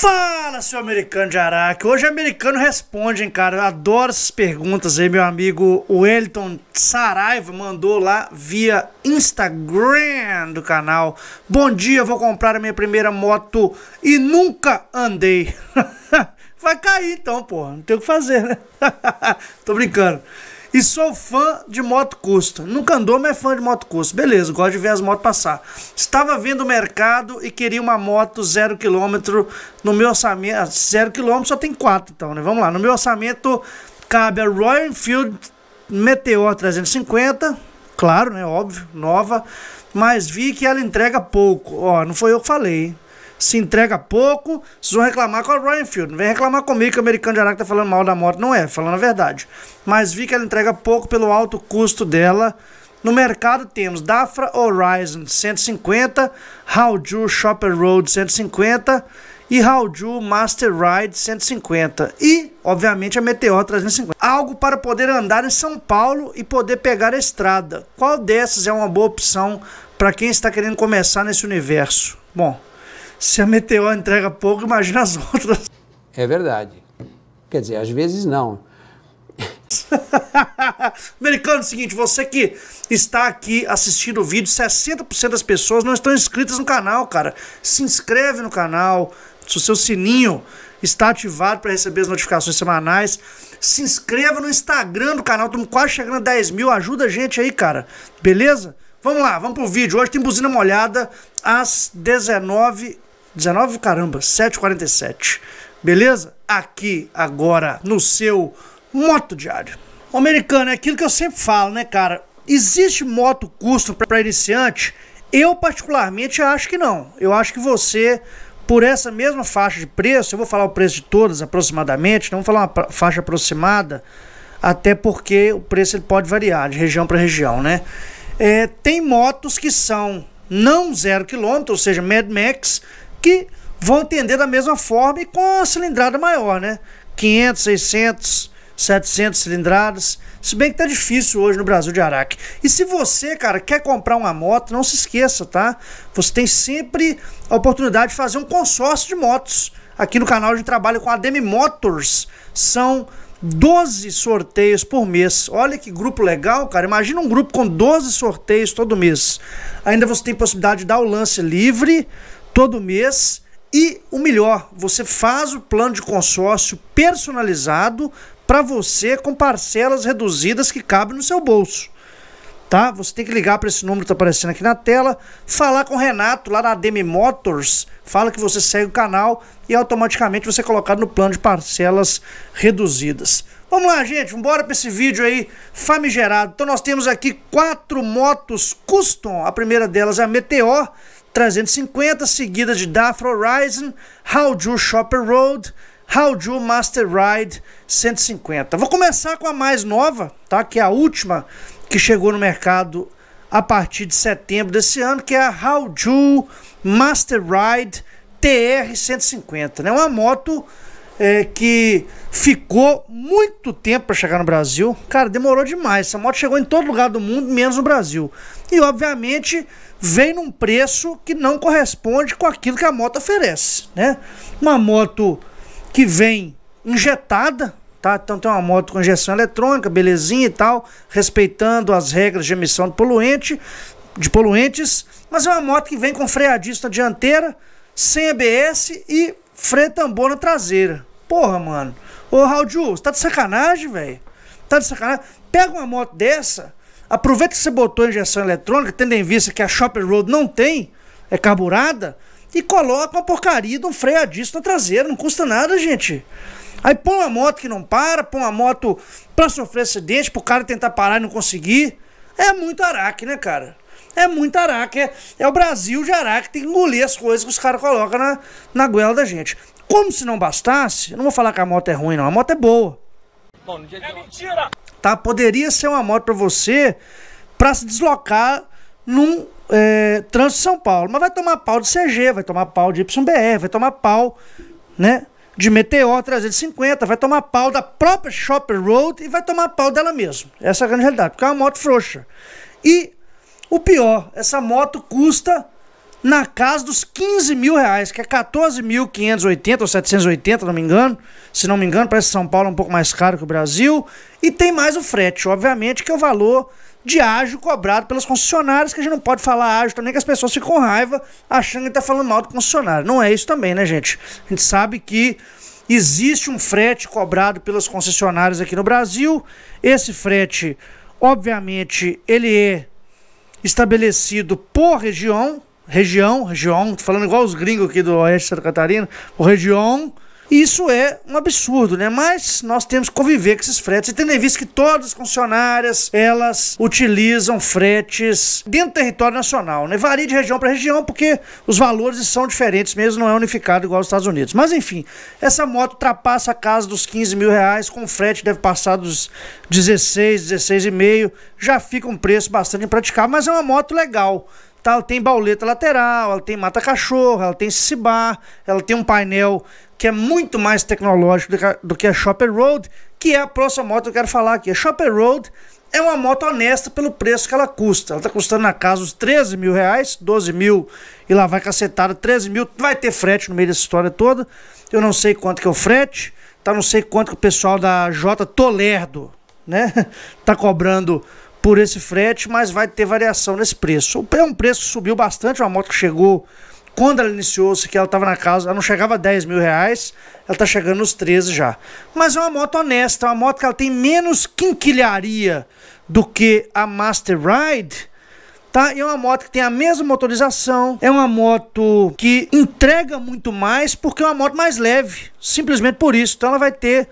Fala, seu americano de Araque. Hoje americano responde, hein, cara. Eu adoro essas perguntas aí. Meu amigo Wellington Saraiva mandou lá via Instagram do canal. Bom dia, vou comprar a minha primeira moto e nunca andei. Vai cair então, pô. Não tem o que fazer, né? Tô brincando. E sou fã de moto custa. Nunca andou, mas é fã de moto custa. Beleza, gosto de ver as motos passar. Estava vendo o mercado e queria uma moto zero quilômetro no meu orçamento. Ah, zero quilômetro só tem quatro, então, né? Vamos lá. No meu orçamento cabe a Royal Enfield Meteor 350. Claro, né? Óbvio, nova. Mas vi que ela entrega pouco. Ó, não foi eu que falei, hein? se entrega pouco, vocês vão reclamar com a Ryan Field. Não vem reclamar comigo que o americano de Araque tá falando mal da moto. Não é, falando a verdade. Mas vi que ela entrega pouco pelo alto custo dela. No mercado temos Dafra Horizon 150, Haoju Shopper Road 150 e Haoju Master Ride 150 e, obviamente, a Meteor 350. Algo para poder andar em São Paulo e poder pegar a estrada. Qual dessas é uma boa opção para quem está querendo começar nesse universo? Bom, se a Meteor entrega pouco, imagina as outras. É verdade. Quer dizer, às vezes não. Americano, é o seguinte, você que está aqui assistindo o vídeo, 60% das pessoas não estão inscritas no canal, cara. Se inscreve no canal, se o seu sininho está ativado para receber as notificações semanais. Se inscreva no Instagram do canal, estamos quase chegando a 10 mil, ajuda a gente aí, cara. Beleza? Vamos lá, vamos pro vídeo. Hoje tem buzina molhada às 19h. 19, caramba, 7 Beleza? Aqui, agora, no seu Moto Diário. O americano, é aquilo que eu sempre falo, né, cara? Existe moto custo para iniciante? Eu, particularmente, acho que não. Eu acho que você, por essa mesma faixa de preço, eu vou falar o preço de todas aproximadamente, não vou falar uma faixa aproximada, até porque o preço ele pode variar de região para região, né? É, tem motos que são não zero quilômetro, ou seja, Mad Max, que vão atender da mesma forma e com cilindrada maior, né? 500, 600, 700 cilindradas. Se bem que tá difícil hoje no Brasil de Araque. E se você, cara, quer comprar uma moto, não se esqueça, tá? Você tem sempre a oportunidade de fazer um consórcio de motos. Aqui no canal de trabalho com a Demi Motors. São 12 sorteios por mês. Olha que grupo legal, cara. Imagina um grupo com 12 sorteios todo mês. Ainda você tem possibilidade de dar o lance livre todo mês. E o melhor, você faz o plano de consórcio personalizado para você com parcelas reduzidas que cabem no seu bolso. Tá? Você tem que ligar para esse número que está aparecendo aqui na tela, falar com o Renato lá na Demi Motors, fala que você segue o canal e automaticamente você é colocado no plano de parcelas reduzidas. Vamos lá, gente, bora para esse vídeo aí famigerado. Então nós temos aqui quatro motos custom. A primeira delas é a Meteor, 350, seguida de Daft Horizon, Howju Shopper Road, Howju Master Ride 150. Vou começar com a mais nova, tá? Que é a última que chegou no mercado a partir de setembro desse ano, que é a Howju Master Ride TR 150, né? Uma moto é, que ficou muito tempo para chegar no Brasil. Cara, demorou demais. Essa moto chegou em todo lugar do mundo, menos no Brasil. E obviamente vem num preço que não corresponde com aquilo que a moto oferece, né? Uma moto que vem injetada, tá? Então tem uma moto com injeção eletrônica, belezinha e tal, respeitando as regras de emissão de poluente, de poluentes, mas é uma moto que vem com freadista dianteira, sem ABS e freio tambor na traseira. Porra, mano. Ô, Raul, você tá de sacanagem, velho? Tá de sacanagem? Pega uma moto dessa, Aproveita que você botou injeção eletrônica, tendo em vista que a Shopper Road não tem, é carburada, e coloca uma porcaria de um freio a disco na traseira, não custa nada, gente. Aí põe uma moto que não para, põe uma moto pra sofrer acidente, pro cara tentar parar e não conseguir. É muito araque, né, cara? É muito araque. É, é o Brasil de araque, tem que engolir as coisas que os caras colocam na, na goela da gente. Como se não bastasse, eu não vou falar que a moto é ruim, não. A moto é boa. Bom, no dia de... É mentira! tá? Poderia ser uma moto para você para se deslocar num é, trânsito São Paulo, mas vai tomar pau de CG, vai tomar pau de YBR, vai tomar pau, né? De Meteor 350, vai tomar pau da própria Shopper Road e vai tomar pau dela mesmo. Essa é a grande realidade, porque é uma moto frouxa. E o pior, essa moto custa na casa dos 15 mil reais, que é 14.580 ou 780, não me engano. Se não me engano, parece que São Paulo é um pouco mais caro que o Brasil. E tem mais o frete, obviamente, que é o valor de ágio cobrado pelas concessionárias, que a gente não pode falar ágio também, que as pessoas ficam com raiva achando que tá falando mal do concessionário. Não é isso também, né, gente? A gente sabe que existe um frete cobrado pelas concessionárias aqui no Brasil. Esse frete, obviamente, ele é estabelecido por região, região, região, falando igual os gringos aqui do oeste de Santa Catarina, o região, isso é um absurdo, né? Mas nós temos que conviver com esses fretes. E tendo em vista que todas as concessionárias, elas utilizam fretes dentro do território nacional, né? Varia de região para região, porque os valores são diferentes mesmo, não é unificado igual aos Estados Unidos. Mas enfim, essa moto ultrapassa a casa dos 15 mil reais, com frete deve passar dos 16, 16,5. Já fica um preço bastante impraticável, mas é uma moto legal. Tá, ela tem bauleta lateral, ela tem mata-cachorro, ela tem Cibar, ela tem um painel que é muito mais tecnológico do que a, do que a Shopper Road, que é a próxima moto que eu quero falar aqui. A Shopper Road é uma moto honesta pelo preço que ela custa. Ela tá custando na casa uns 13 mil reais, 12 mil e lá vai cacetada, 13 mil. Vai ter frete no meio dessa história toda. Eu não sei quanto que é o frete, tá? Não sei quanto que o pessoal da J Tolerdo, né? Tá cobrando por esse frete, mas vai ter variação nesse preço. É um preço que subiu bastante, uma moto que chegou quando ela iniciou-se, que ela estava na casa, ela não chegava a 10 mil reais, ela está chegando nos 13 já. Mas é uma moto honesta, é uma moto que ela tem menos quinquilharia do que a Master Ride, tá? E é uma moto que tem a mesma motorização, é uma moto que entrega muito mais porque é uma moto mais leve, simplesmente por isso. Então ela vai ter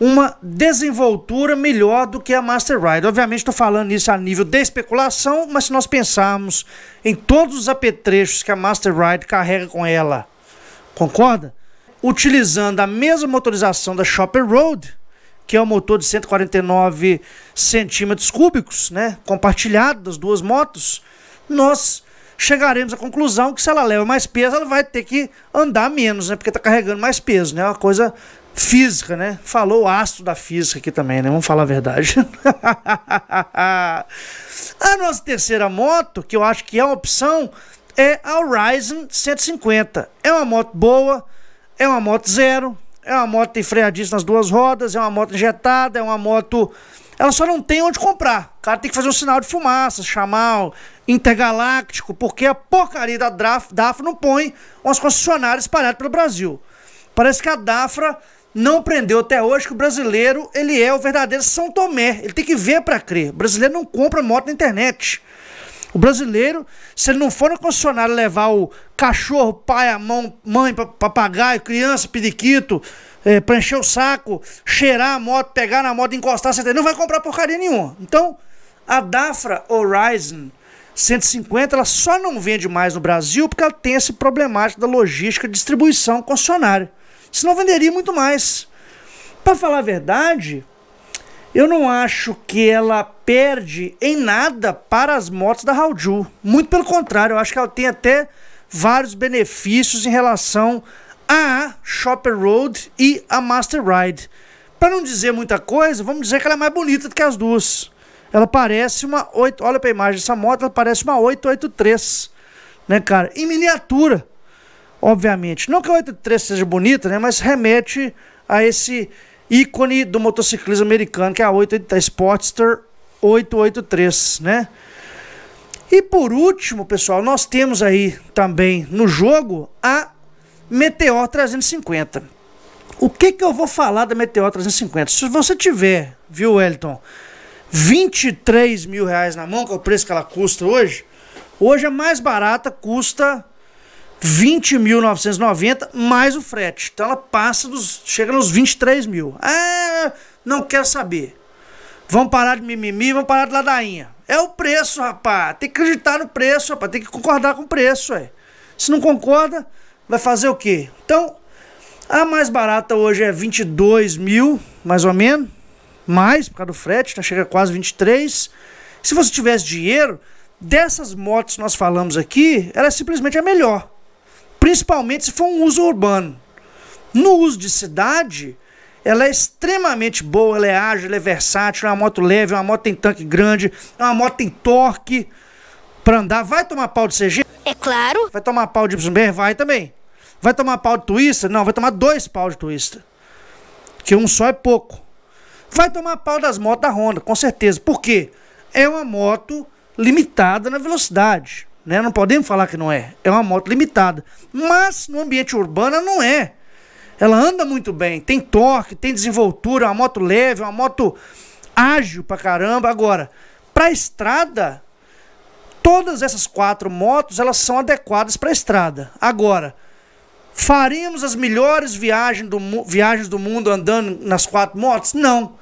uma desenvoltura melhor do que a Master Ride. Obviamente estou falando isso a nível de especulação, mas se nós pensarmos em todos os apetrechos que a Master Ride carrega com ela, concorda? Utilizando a mesma motorização da Shopper Road, que é o um motor de 149 centímetros cúbicos, né, compartilhado das duas motos, nós chegaremos à conclusão que se ela leva mais peso, ela vai ter que andar menos, né? Porque está carregando mais peso, né? É uma coisa Física, né? Falou o astro da física aqui também, né? Vamos falar a verdade. a nossa terceira moto, que eu acho que é uma opção, é a Horizon 150. É uma moto boa, é uma moto zero, é uma moto tem nas duas rodas, é uma moto injetada, é uma moto. Ela só não tem onde comprar. O cara tem que fazer um sinal de fumaça, chamar o intergaláctico, porque a porcaria da DAF, DAF não põe umas concessionárias espalhadas pelo Brasil. Parece que a DAFRA não prendeu até hoje que o brasileiro ele é o verdadeiro São Tomé. Ele tem que ver para crer. O brasileiro não compra moto na internet. O brasileiro, se ele não for no concessionário levar o cachorro, pai, a mão, mãe, papagaio, criança, periquito, é, eh, preencher o saco, cheirar a moto, pegar na moto, encostar, você não vai comprar porcaria nenhuma. Então, a Dafra Horizon 150, ela só não vende mais no Brasil porque ela tem esse problemático da logística, distribuição, concessionária. Senão venderia muito mais. Para falar a verdade, eu não acho que ela perde em nada para as motos da Raudju. Muito pelo contrário, eu acho que ela tem até vários benefícios em relação a Shopper Road e a Master Ride. Para não dizer muita coisa, vamos dizer que ela é mais bonita do que as duas. Ela parece uma 8, olha para a imagem dessa moto, ela parece uma 883, né, cara? Em miniatura obviamente. Não que a 83 seja bonita, né, mas remete a esse ícone do motociclismo americano, que é a 883 Sportster 883, né? E por último, pessoal, nós temos aí também no jogo a Meteor 350. O que que eu vou falar da Meteor 350? Se você tiver, viu, Wellington, 23 mil reais na mão, que é o preço que ela custa hoje, hoje é mais barata, custa 20.990 mais o frete. Então ela passa dos. chega nos 23 mil. Ah, não quer saber. Vamos parar de mimimi, vamos parar de ladainha. É o preço, rapaz. Tem que acreditar no preço, rapaz. Tem que concordar com o preço, é Se não concorda, vai fazer o quê? Então, a mais barata hoje é 22 mil, mais ou menos. Mais, por causa do frete, tá? chega quase 23. Se você tivesse dinheiro, dessas motos que nós falamos aqui, ela é simplesmente a melhor principalmente se for um uso urbano. No uso de cidade, ela é extremamente boa, ela é ágil, ela é versátil, é uma moto leve, é uma moto tem tanque grande, é uma moto tem torque para andar. Vai tomar pau de CG? É claro. Vai tomar pau de Ibsenberg? Vai também. Vai tomar pau de Twister? Não, vai tomar dois pau de Twister. Que um só é pouco. Vai tomar pau das motos da Honda, com certeza. Por quê? É uma moto limitada na velocidade. Né? Não podemos falar que não é. É uma moto limitada. Mas no ambiente urbano não é. Ela anda muito bem, tem torque, tem desenvoltura, é uma moto leve, é uma moto ágil pra caramba. Agora, pra estrada, todas essas quatro motos, elas são adequadas pra estrada. Agora, faríamos as melhores viagens do, viagens do mundo andando nas quatro motos? Não.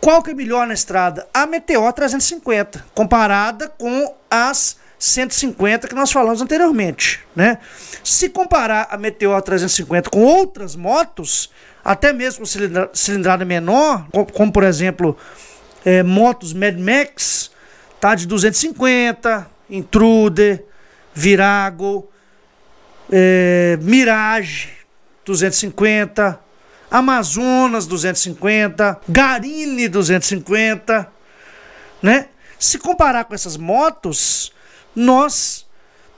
Qual que é melhor na estrada? A Meteor 350, comparada com as 150 que nós falamos anteriormente, né? Se comparar a Meteor 350 com outras motos, até mesmo cilindra, cilindrada menor, como, como por exemplo é, motos Mad Max, tá de 250, Intruder, Virago, é, Mirage 250, Amazonas 250, Garine 250, né? Se comparar com essas motos, nós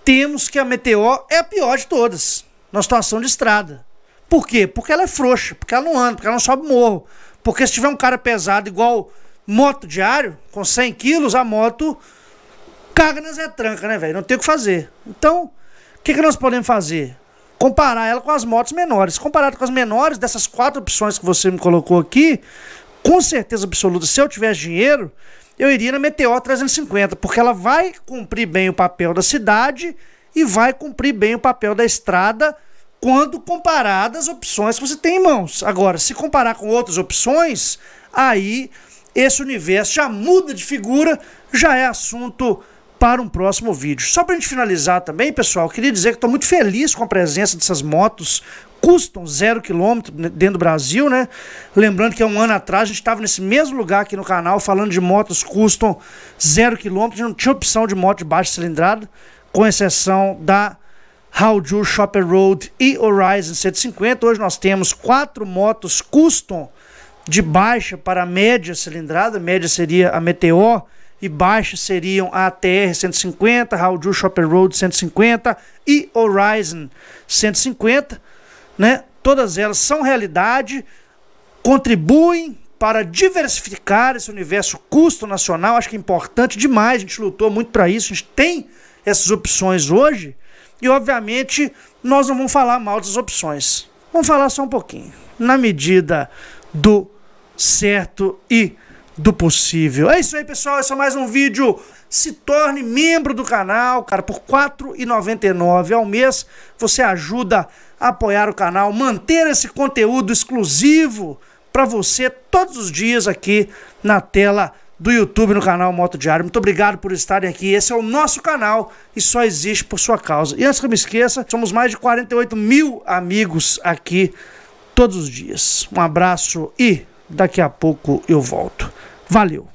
temos que a Meteor é a pior de todas na situação de estrada. Por quê? Porque ela é frouxa, porque ela não anda, porque ela não sobe morro. Porque se tiver um cara pesado igual moto diário, com 100 quilos, a moto caga nas tranca né, velho? Não tem o que fazer. Então, o que, que nós podemos fazer? Comparar ela com as motos menores. Comparado com as menores, dessas quatro opções que você me colocou aqui, com certeza absoluta, se eu tivesse dinheiro, eu iria na Meteor 350, porque ela vai cumprir bem o papel da cidade e vai cumprir bem o papel da estrada quando comparada às opções que você tem em mãos. Agora, se comparar com outras opções, aí esse universo já muda de figura, já é assunto para um próximo vídeo. Só para a gente finalizar também, pessoal, queria dizer que estou muito feliz com a presença dessas motos custam zero quilômetro dentro do Brasil, né? Lembrando que há um ano atrás a gente estava nesse mesmo lugar aqui no canal falando de motos custam zero quilômetro, não tinha opção de moto de baixa cilindrada, com exceção da Hauju Shopper Road e Horizon 150. Hoje nós temos quatro motos custom de baixa para média cilindrada, média seria a Meteor e baixa seriam a TR 150, Hauju Shopper Road 150 e Horizon 150 né? Todas elas são realidade, contribuem para diversificar esse universo custo nacional, acho que é importante demais, a gente lutou muito para isso, a gente tem essas opções hoje, e obviamente nós não vamos falar mal das opções. Vamos falar só um pouquinho, na medida do certo e do possível. É isso aí, pessoal, esse é mais um vídeo. Se torne membro do canal, cara, por R$ 4,99 ao mês, você ajuda a apoiar o canal, manter esse conteúdo exclusivo para você todos os dias aqui na tela do YouTube no canal Moto Diário. Muito obrigado por estarem aqui. Esse é o nosso canal e só existe por sua causa. E antes que eu me esqueça, somos mais de 48 mil amigos aqui todos os dias. Um abraço e daqui a pouco eu volto. Valeu!